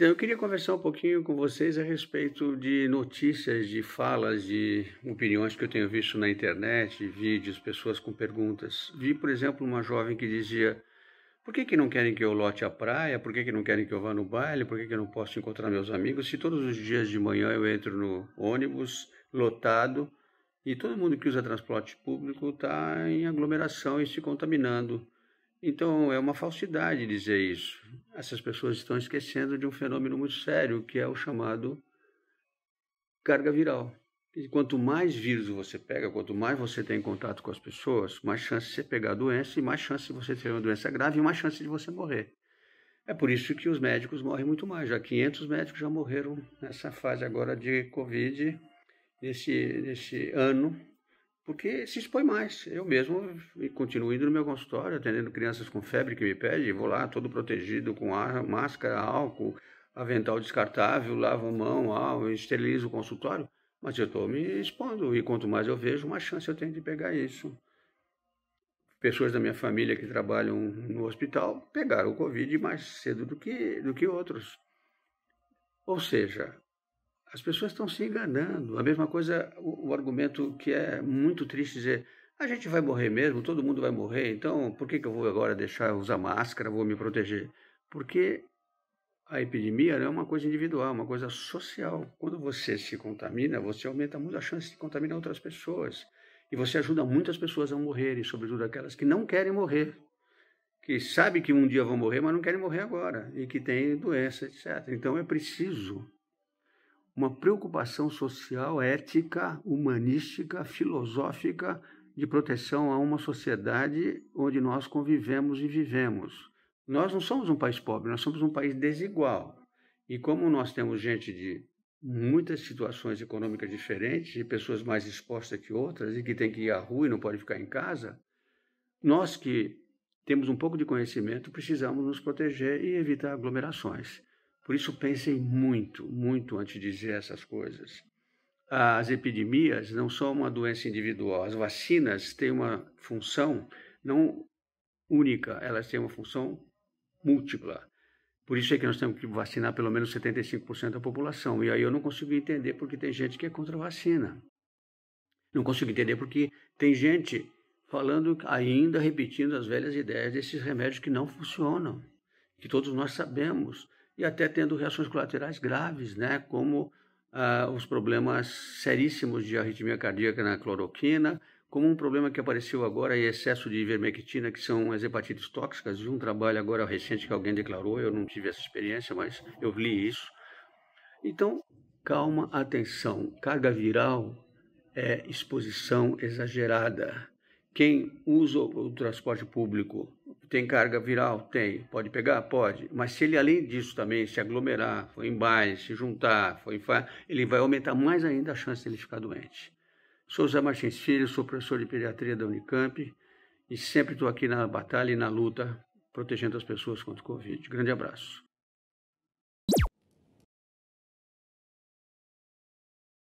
Então, eu queria conversar um pouquinho com vocês a respeito de notícias, de falas, de opiniões que eu tenho visto na internet, vídeos, pessoas com perguntas. Vi, por exemplo, uma jovem que dizia: por que, que não querem que eu lote a praia? Por que, que não querem que eu vá no baile? Por que, que eu não posso encontrar meus amigos? Se todos os dias de manhã eu entro no ônibus lotado e todo mundo que usa transporte público está em aglomeração e se contaminando. Então, é uma falsidade dizer isso essas pessoas estão esquecendo de um fenômeno muito sério, que é o chamado carga viral. E quanto mais vírus você pega, quanto mais você tem contato com as pessoas, mais chance de você pegar a doença e mais chance de você ter uma doença grave e mais chance de você morrer. É por isso que os médicos morrem muito mais. Já 500 médicos já morreram nessa fase agora de Covid, nesse, nesse ano, porque se expõe mais. Eu mesmo continuo indo no meu consultório, atendendo crianças com febre que me pedem, vou lá todo protegido com ar, máscara, álcool, avental descartável, lavo a mão, álcool, esterilizo o consultório, mas eu estou me expondo e quanto mais eu vejo, mais chance eu tenho de pegar isso. Pessoas da minha família que trabalham no hospital pegaram o Covid mais cedo do que, do que outros. Ou seja, as pessoas estão se enganando. A mesma coisa, o, o, argumento que é muito triste dizer: a gente vai morrer mesmo, todo mundo vai morrer, então por que, que eu vou agora deixar usar máscara, vou me proteger? Porque a epidemia não né, é uma coisa individual, é uma coisa social. Quando você se contamina, você aumenta muito a chance de contaminar outras pessoas. E você ajuda muitas pessoas a morrerem, sobretudo aquelas que não querem morrer, que sabem que um dia vão morrer, mas não querem morrer agora, e que têm doença, etc. Então é preciso uma preocupação social, ética, humanística, filosófica de proteção a uma sociedade onde nós convivemos e vivemos. Nós não somos um país pobre, nós somos um país desigual. E como nós temos gente de muitas situações econômicas diferentes, de pessoas mais expostas que outras e que tem que ir à rua e não pode ficar em casa, nós que temos um pouco de conhecimento precisamos nos proteger e evitar aglomerações. Por isso, pensem muito, muito antes de dizer essas coisas. As epidemias não são uma doença individual. As vacinas têm uma função não única, elas têm uma função múltipla. Por isso é que nós temos que vacinar pelo menos 75% da população. E aí eu não consigo entender porque tem gente que é contra a vacina. Não consigo entender porque tem gente falando ainda, repetindo as velhas ideias desses remédios que não funcionam, que todos nós sabemos e até tendo reações colaterais graves, né, como ah, os problemas seríssimos de arritmia cardíaca na cloroquina, como um problema que apareceu agora e excesso de ivermectina, que são as hepatites tóxicas, de um trabalho agora recente que alguém declarou, eu não tive essa experiência, mas eu li isso. Então, calma, atenção, carga viral é exposição exagerada. Quem usa o transporte público tem carga viral? Tem. Pode pegar? Pode. Mas se ele, além disso, também se aglomerar, for em baile, se juntar, for em fa... ele vai aumentar mais ainda a chance de ele ficar doente. Sou Zé Martins Filho, sou professor de pediatria da Unicamp e sempre estou aqui na batalha e na luta, protegendo as pessoas contra o Covid. Grande abraço.